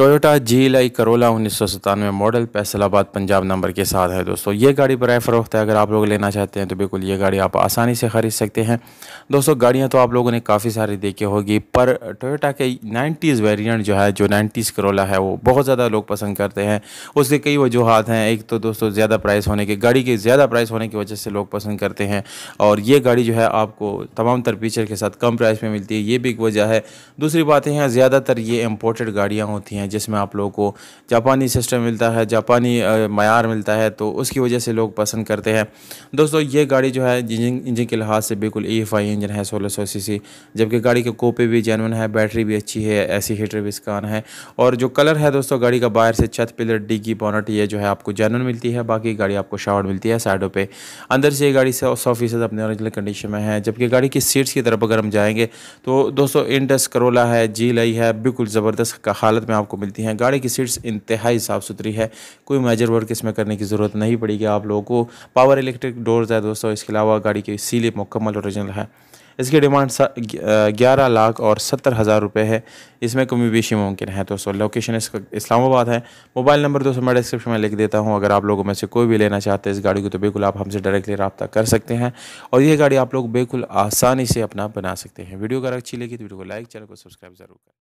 Toyota जी लाई Corolla उन्नीस सौ सतानवे मॉडल फैसलाबाद पंजाब नंबर के साथ है दोस्तों ये गाड़ी बरए फ़रोख्त है अगर आप लोग लेना चाहते हैं तो बिल्कुल ये गाड़ी आप आसानी से ख़रीद सकते हैं दोस्तों गाड़ियां तो आप लोगों ने काफ़ी सारी देखी होगी पर टोयोटा के नाइन्टीज़ वेरियंट जो है जो नाइन्टीज़ करोला है वो बहुत ज़्यादा लोग पसंद करते हैं उसके कई वजूहत हैं एक तो दोस्तों ज़्यादा प्राइस होने के गाड़ी के ज़्यादा प्राइस होने की वजह से लोग पसंद करते हैं और ये गाड़ी जो है आपको तमाम तर फीचर के साथ कम प्राइस में मिलती है ये भी एक वजह है दूसरी बात हैं ज़्यादातर ये इम्पोर्टेड गाड़ियाँ होती हैं जिसमें आप लोगों को जापानी सिस्टम मिलता है जापानी मैार मिलता है तो उसकी वजह से लोग पसंद करते हैं दोस्तों ये गाड़ी जो है इंजन इंजन के लिहाज से बिल्कुल ई एफ आई इंजन है सोलह सौ सी सी जबकि गाड़ी के कोपे भी जेनवन है बैटरी भी अच्छी है ऐसी हीटर भी इसका है और जो कलर है दोस्तों गाड़ी का बाहर से छत पिलर डिग्गी बॉनट ये जो है आपको जेनवन मिलती है बाकी गाड़ी आपको शावर मिलती है साइडों पर अंदर से ये गाड़ी सौ फीसद अपने ऑरिजिनल कंडीशन में है जबकि गाड़ी की सीट्स की तरफ अगर हम जाएंगे तो दोस्तों इंडस करोला है जी लई है बिल्कुल ज़बरदस्त हालत में आपको मिलती हैं गाड़ी की सीट्स इंतहाई साफ़ सुथरी है कोई मेजर वर्क इसमें करने की ज़रूरत नहीं पड़ेगी आप लोगों को पावर इलेक्ट्रिक डोर्स है दोस्तों इसके अलावा गाड़ी की सीलें मुकम्मल औरिजिनल है इसकी डिमांड ग्यारह लाख और सत्तर हज़ार रुपये है इसमें कमी बेशी मुमकिन है दोस्तों लोकेशन इसका इस्लामाबाद है मोबाइल नंबर दोस्तों मैं डिस्क्रिप्शन में लिख देता हूँ अगर आप लोगों में से कोई भी लेना चाहते हैं इस गाड़ी को तो बिल्कुल आप हमसे डायरेक्टली रबता कर सकते हैं और यह गाड़ी आप लोग बिल्कुल आसानी से अपना बना सकते हैं वीडियो अगर अच्छी लगी तो वीडियो को लाइक चैनल को सब्सक्राइब जरूर करें